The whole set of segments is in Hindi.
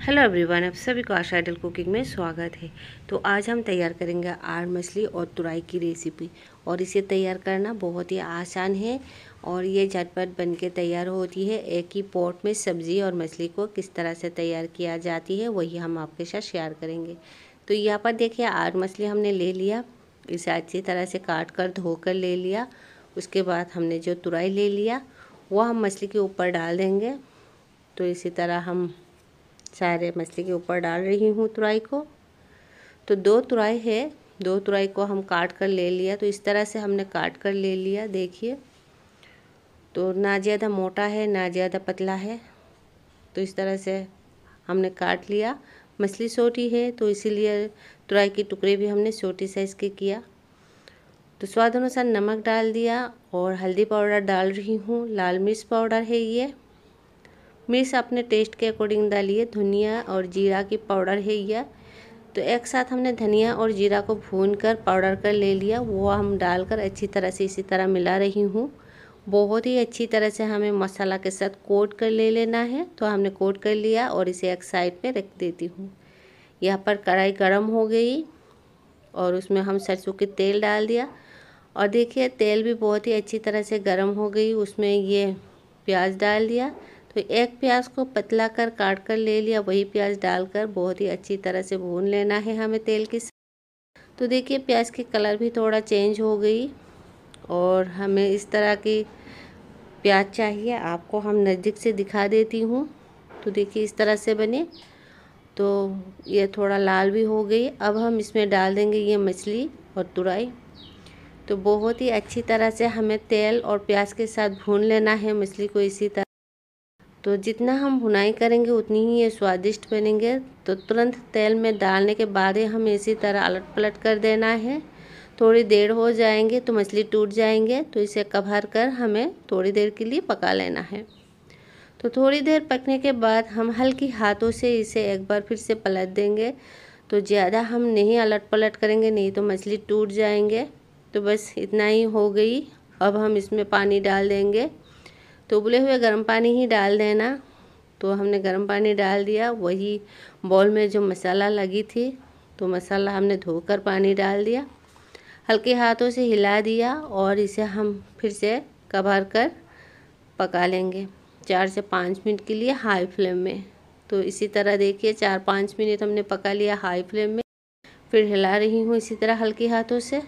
हेलो एवरीवन आप सभी को आशा आइडल कुकिंग में स्वागत है तो आज हम तैयार करेंगे आड़ मछली और तुराई की रेसिपी और इसे तैयार करना बहुत ही आसान है और ये झटपट बन के तैयार होती है एक ही पॉट में सब्ज़ी और मछली को किस तरह से तैयार किया जाती है वही हम आपके साथ शेयर करेंगे तो यहाँ पर देखिए आड़ मछली हमने ले लिया इसे अच्छी तरह से काट कर धोकर ले लिया उसके बाद हमने जो तुराई ले लिया वह हम मछली के ऊपर डाल देंगे तो इसी तरह हम सारे मछली के ऊपर डाल रही हूँ तुराई को तो दो तुराई है दो तुराई को हम काट कर ले लिया तो इस तरह से हमने काट कर ले लिया देखिए तो ना ज़्यादा मोटा है ना ज़्यादा पतला है तो इस तरह से हमने काट लिया मछली छोटी है तो इसीलिए तुराई के टुकड़े भी हमने छोटी साइज़ के किया तो स्वाद अनुसार नमक डाल दिया और हल्दी पाउडर डाल रही हूँ लाल मिर्च पाउडर है ये मिर्च अपने टेस्ट के अकॉर्डिंग डालिए धनिया और जीरा की पाउडर है यह तो एक साथ हमने धनिया और जीरा को भून कर पाउडर कर ले लिया वो हम डालकर अच्छी तरह से इसी तरह मिला रही हूँ बहुत ही अच्छी तरह से हमें मसाला के साथ कोट कर ले लेना है तो हमने कोट कर लिया और इसे एक साइड पर रख देती हूँ यहाँ पर कढ़ाई गर्म हो गई और उसमें हम सरसों के तेल डाल दिया और देखिए तेल भी बहुत ही अच्छी तरह से गर्म हो गई उसमें ये प्याज डाल दिया तो एक प्याज को पतला कर काट कर ले लिया वही प्याज डालकर बहुत ही अच्छी तरह से भून लेना है हमें तेल के तो देखिए प्याज की कलर भी थोड़ा चेंज हो गई और हमें इस तरह की प्याज चाहिए आपको हम नज़दीक से दिखा देती हूँ तो देखिए इस तरह से बने तो ये थोड़ा लाल भी हो गई अब हम इसमें डाल देंगे ये मछली और तुराई तो बहुत ही अच्छी तरह से हमें तेल और प्याज के साथ भून लेना है मछली को इसी तरह तो जितना हम भुनाई करेंगे उतनी ही ये स्वादिष्ट बनेंगे तो तुरंत तेल में डालने के बाद ही हमें इसी तरह अलट पलट कर देना है थोड़ी देर हो जाएंगे तो मछली टूट जाएंगे तो इसे कभर कर हमें थोड़ी देर के लिए पका लेना है तो थोड़ी देर पकने के बाद हम हल्की हाथों से इसे एक बार फिर से पलट देंगे तो ज़्यादा हम नहीं अलट पलट करेंगे नहीं तो मछली टूट जाएंगे तो बस इतना ही हो गई अब हम इसमें पानी डाल देंगे तो उबले हुए गर्म पानी ही डाल देना तो हमने गर्म पानी डाल दिया वही बॉल में जो मसाला लगी थी तो मसाला हमने धोकर पानी डाल दिया हल्के हाथों से हिला दिया और इसे हम फिर से कभार कर पका लेंगे चार से पाँच मिनट के लिए हाई फ्लेम में तो इसी तरह देखिए चार पाँच मिनट हमने पका लिया हाई फ्लेम में फिर हिला रही हूँ इसी तरह हल्के हाथों से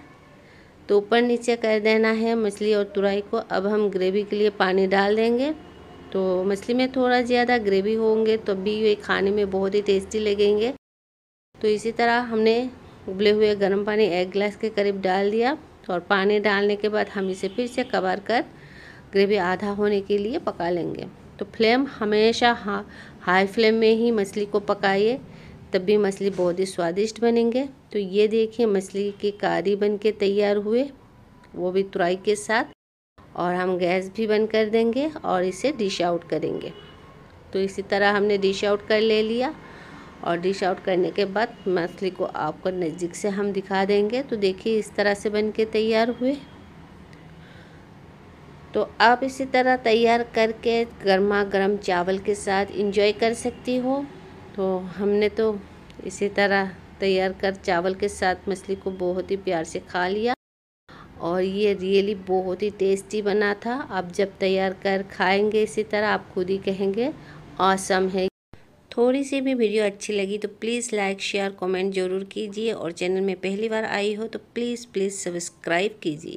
तो ऊपर नीचे कर देना है मछली और तुरई को अब हम ग्रेवी के लिए पानी डाल देंगे तो मछली में थोड़ा ज़्यादा ग्रेवी होंगे तब तो भी ये खाने में बहुत ही टेस्टी लगेंगे तो इसी तरह हमने उबले हुए गर्म पानी एक गिलास के करीब डाल दिया और पानी डालने के बाद हम इसे फिर से कवर कर ग्रेवी आधा होने के लिए पका लेंगे तो फ्लेम हमेशा हा, हाई फ्लेम में ही मछली को पकाइए तब भी मछली बहुत ही स्वादिष्ट बनेंगे तो ये देखिए मछली के कारी बन के तैयार हुए वो भी तुराई के साथ और हम गैस भी बंद कर देंगे और इसे डिश आउट करेंगे तो इसी तरह हमने डिश आउट कर ले लिया और डिश आउट करने के बाद मछली को आपको नज़दीक से हम दिखा देंगे तो देखिए इस तरह से बन के तैयार हुए तो आप इसी तरह तैयार करके गर्मा गर्म चावल के साथ इंजॉय कर सकती हो तो हमने तो इसी तरह तैयार कर चावल के साथ मछली को बहुत ही प्यार से खा लिया और ये रियली बहुत ही टेस्टी बना था आप जब तैयार कर खाएंगे इसी तरह आप खुद ही कहेंगे आसम है थोड़ी सी भी वीडियो अच्छी लगी तो प्लीज़ लाइक शेयर कमेंट ज़रूर कीजिए और चैनल में पहली बार आई हो तो प्लीज़ प्लीज़ सब्सक्राइब कीजिए